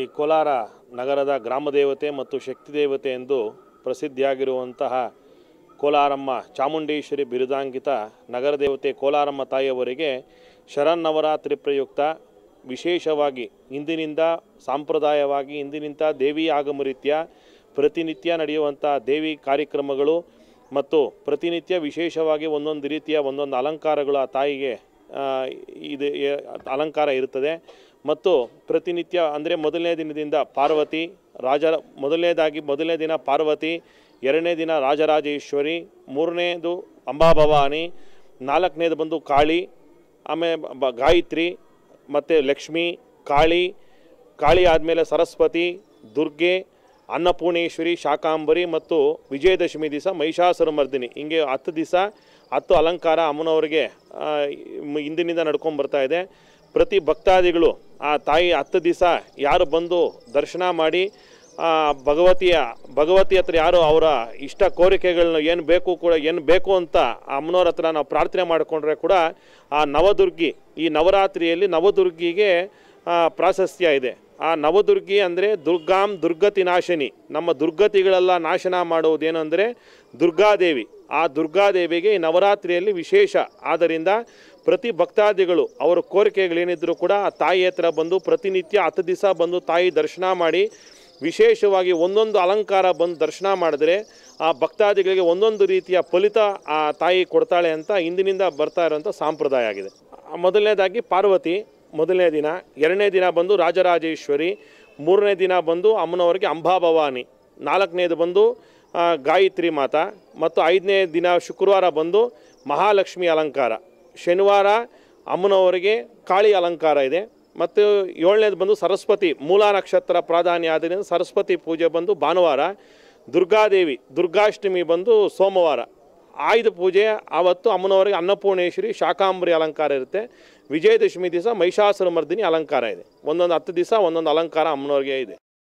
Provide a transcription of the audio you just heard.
ಈ ಕೋಲಾರ ನಗರದ ಗ್ರಾಮ ದೇವತೆ ಮತ್ತು ಶಕ್ತಿ ದೇವತೆ ಎಂದು ಪ್ರಸಿದ್ಧಿಯಾಗಿರುವಂತಹ ಕೋಲಾರಮ್ಮ ಚಾಮುಂಡೇಶ್ವರಿ ಬಿರುದಾಂಕಿತ ನಗರ ದೇವತೆ ಕೋಲಾರಮ್ಮ ತಾಯಿಯವರಿಗೆ ಶರನ್ನವರಾತ್ರಿ ಪ್ರಯುಕ್ತ ವಿಶೇಷವಾಗಿ ಇಂದಿನಿಂದ ಸಾಂಪ್ರದಾಯವಾಗಿ ಇಂದಿನಿಂದ ದೇವಿ ಆಗಮ ರೀತಿಯ ಪ್ರತಿನಿತ್ಯ ನಡೆಯುವಂಥ ದೇವಿ ಕಾರ್ಯಕ್ರಮಗಳು ಮತ್ತು ಪ್ರತಿನಿತ್ಯ ವಿಶೇಷವಾಗಿ ಒಂದೊಂದು ರೀತಿಯ ಒಂದೊಂದು ಅಲಂಕಾರಗಳು ಆ ತಾಯಿಗೆ ಇದು ಅಲಂಕಾರ ಇರುತ್ತದೆ ಮತ್ತು ಪ್ರತಿನಿತ್ಯ ಅಂದರೆ ಮೊದಲನೇ ದಿನದಿಂದ ಪಾರ್ವತಿ ರಾಜ ಮೊದಲನೇದಾಗಿ ಮೊದಲನೇ ದಿನ ಪಾರ್ವತಿ ಎರಡನೇ ದಿನ ರಾಜರಾಜೇಶ್ವರಿ ಮೂರನೇದು ಅಂಬಾಭವಾನಿ ನಾಲ್ಕನೇದು ಬಂದು ಕಾಳಿ ಆಮೇಲೆ ಬ ಗಾಯತ್ರಿ ಮತ್ತು ಲಕ್ಷ್ಮಿ ಕಾಳಿ ಕಾಳಿ ಆದಮೇಲೆ ಸರಸ್ವತಿ ದುರ್ಗೆ ಅನ್ನಪೂರ್ಣೇಶ್ವರಿ ಶಾಕಾಂಬರಿ ಮತ್ತು ವಿಜಯದಶಮಿ ದಿವಸ ಮಹಿಷಾಸುರ ಮರ್ದಿನಿ ಹಿಂಗೆ ಹತ್ತು ದಿವಸ ಹತ್ತು ಅಲಂಕಾರ ಅಮ್ಮನವರಿಗೆ ಹಿಂದಿನಿಂದ ನಡ್ಕೊಂಡು ಬರ್ತಾ ಇದೆ ಪ್ರತಿ ಭಕ್ತಾದಿಗಳು ಆ ತಾಯಿ ಹತ್ತು ದಿವಸ ಯಾರು ಬಂದು ದರ್ಶನ ಮಾಡಿ ಭಗವತಿಯ ಭಗವತಿ ಹತ್ರ ಯಾರು ಅವರ ಇಷ್ಟ ಕೋರಿಕೆಗಳನ್ನ ಏನು ಬೇಕು ಕೂಡ ಏನು ಬೇಕು ಅಂತ ಅಮ್ಮನವ್ರ ಹತ್ರ ನಾವು ಪ್ರಾರ್ಥನೆ ಮಾಡಿಕೊಂಡ್ರೆ ಕೂಡ ಆ ನವದುರ್ಗಿ ಈ ನವರಾತ್ರಿಯಲ್ಲಿ ನವದುರ್ಗಿಗೆ ಪ್ರಾಶಸ್ತ್ಯ ಇದೆ ಆ ನವದುರ್ಗಿ ಅಂದರೆ ದುರ್ಗಾಂ ದುರ್ಗತಿ ನಾಶಿನಿ ನಮ್ಮ ದುರ್ಗತಿಗಳೆಲ್ಲ ನಾಶನ ಮಾಡುವುದೇನೆಂದರೆ ದುರ್ಗಾದೇವಿ ಆ ದುರ್ಗಾದೇವಿಗೆ ಈ ನವರಾತ್ರಿಯಲ್ಲಿ ವಿಶೇಷ ಆದ್ದರಿಂದ ಪ್ರತಿ ಭಕ್ತಾದಿಗಳು ಅವರ ಕೋರಿಕೆಗಳೇನಿದ್ದರೂ ಕೂಡ ಆ ತಾಯಿ ಹತ್ರ ಬಂದು ಪ್ರತಿನಿತ್ಯ ಹತ್ತು ದಿವಸ ಬಂದು ತಾಯಿ ದರ್ಶನ ಮಾಡಿ ವಿಶೇಷವಾಗಿ ಒಂದೊಂದು ಅಲಂಕಾರ ಬಂದು ದರ್ಶನ ಮಾಡಿದ್ರೆ ಆ ಭಕ್ತಾದಿಗಳಿಗೆ ಒಂದೊಂದು ರೀತಿಯ ಫಲಿತ ಆ ತಾಯಿ ಕೊಡ್ತಾಳೆ ಅಂತ ಇಂದಿನಿಂದ ಬರ್ತಾ ಇರೋಂಥ ಸಂಪ್ರದಾಯ ಆಗಿದೆ ಮೊದಲನೇದಾಗಿ ಪಾರ್ವತಿ ಮೊದಲನೇ ದಿನ ಎರಡನೇ ದಿನ ಬಂದು ರಾಜರಾಜೇಶ್ವರಿ ಮೂರನೇ ದಿನ ಬಂದು ಅಮ್ಮನವರಿಗೆ ಅಂಬಾಭವಾನಿ ನಾಲ್ಕನೇದು ಬಂದು ಗಾಯತ್ರಿ ಮಾತ ಮತ್ತು ಐದನೇ ದಿನ ಶುಕ್ರವಾರ ಬಂದು ಮಹಾಲಕ್ಷ್ಮಿ ಅಲಂಕಾರ ಶನಿವಾರ ಅಮ್ಮನವರಿಗೆ ಕಾಳಿ ಅಲಂಕಾರ ಇದೆ ಮತ್ತು ಏಳನೇದು ಬಂದು ಸರಸ್ವತಿ ಮೂಲ ನಕ್ಷತ್ರ ಪ್ರಾಧಾನ್ಯ ಆದ್ದರಿಂದ ಸರಸ್ವತಿ ಪೂಜೆ ಬಂದು ಭಾನುವಾರ ದುರ್ಗಾದೇವಿ ದುರ್ಗಾಷ್ಟಮಿ ಬಂದು ಸೋಮವಾರ ಆಯುಧ ಪೂಜೆ ಆವತ್ತು ಅಮ್ಮನವರಿಗೆ ಅನ್ನಪೂರ್ಣೇಶ್ವರಿ ಶಾಕಾಂಬರಿ ಅಲಂಕಾರ ಇರುತ್ತೆ ವಿಜಯದಶಮಿ ದಿವಸ ಮಹಿಷಾಸುರ ಮರ್ದಿನಿ ಅಲಂಕಾರ ಇದೆ ಒಂದೊಂದು ಹತ್ತು ದಿವಸ ಒಂದೊಂದು ಅಲಂಕಾರ ಅಮ್ಮನವ್ರಿಗೆ ಇದೆ